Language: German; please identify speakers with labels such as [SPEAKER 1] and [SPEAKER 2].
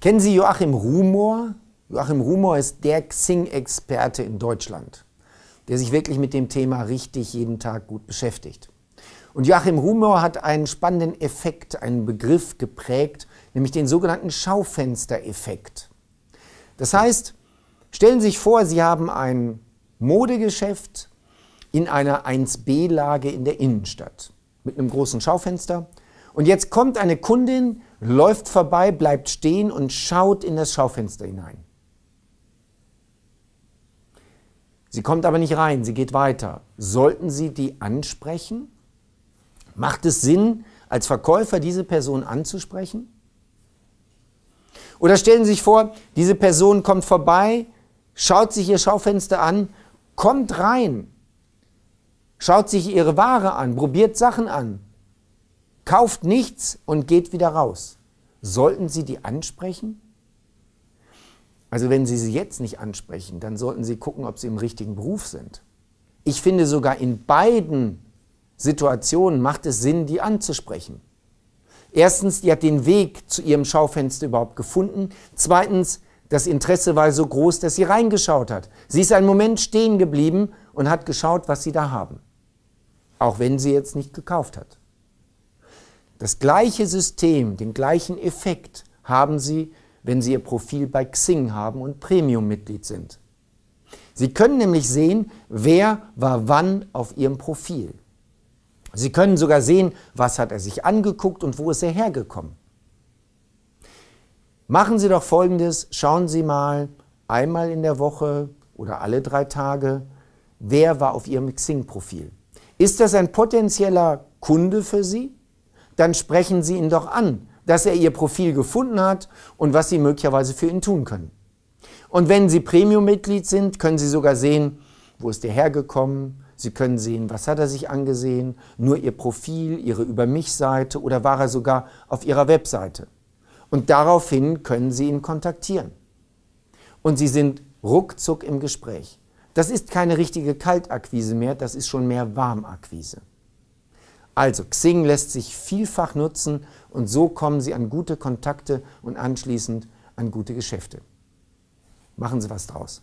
[SPEAKER 1] Kennen Sie Joachim Rumor? Joachim Rumor ist der Xing-Experte in Deutschland, der sich wirklich mit dem Thema richtig jeden Tag gut beschäftigt. Und Joachim Rumor hat einen spannenden Effekt, einen Begriff geprägt, nämlich den sogenannten Schaufenstereffekt. Das heißt, stellen Sie sich vor, Sie haben ein Modegeschäft in einer 1b-Lage in der Innenstadt mit einem großen Schaufenster und jetzt kommt eine Kundin, läuft vorbei, bleibt stehen und schaut in das Schaufenster hinein. Sie kommt aber nicht rein, sie geht weiter. Sollten Sie die ansprechen? Macht es Sinn, als Verkäufer diese Person anzusprechen? Oder stellen Sie sich vor, diese Person kommt vorbei, schaut sich ihr Schaufenster an, kommt rein, schaut sich ihre Ware an, probiert Sachen an, kauft nichts und geht wieder raus. Sollten Sie die ansprechen? Also wenn Sie sie jetzt nicht ansprechen, dann sollten Sie gucken, ob Sie im richtigen Beruf sind. Ich finde sogar in beiden Situationen macht es Sinn, die anzusprechen. Erstens, die hat den Weg zu ihrem Schaufenster überhaupt gefunden. Zweitens, das Interesse war so groß, dass sie reingeschaut hat. Sie ist einen Moment stehen geblieben und hat geschaut, was sie da haben. Auch wenn sie jetzt nicht gekauft hat. Das gleiche System, den gleichen Effekt haben Sie, wenn Sie Ihr Profil bei Xing haben und Premium-Mitglied sind. Sie können nämlich sehen, wer war wann auf Ihrem Profil. Sie können sogar sehen, was hat er sich angeguckt und wo ist er hergekommen. Machen Sie doch Folgendes, schauen Sie mal einmal in der Woche oder alle drei Tage, wer war auf Ihrem Xing-Profil. Ist das ein potenzieller Kunde für Sie? dann sprechen Sie ihn doch an, dass er Ihr Profil gefunden hat und was Sie möglicherweise für ihn tun können. Und wenn Sie Premium-Mitglied sind, können Sie sogar sehen, wo ist der hergekommen, Sie können sehen, was hat er sich angesehen, nur Ihr Profil, Ihre Über mich-Seite oder war er sogar auf Ihrer Webseite. Und daraufhin können Sie ihn kontaktieren. Und Sie sind ruckzuck im Gespräch. Das ist keine richtige Kaltakquise mehr, das ist schon mehr Warmakquise. Also Xing lässt sich vielfach nutzen und so kommen Sie an gute Kontakte und anschließend an gute Geschäfte. Machen Sie was draus.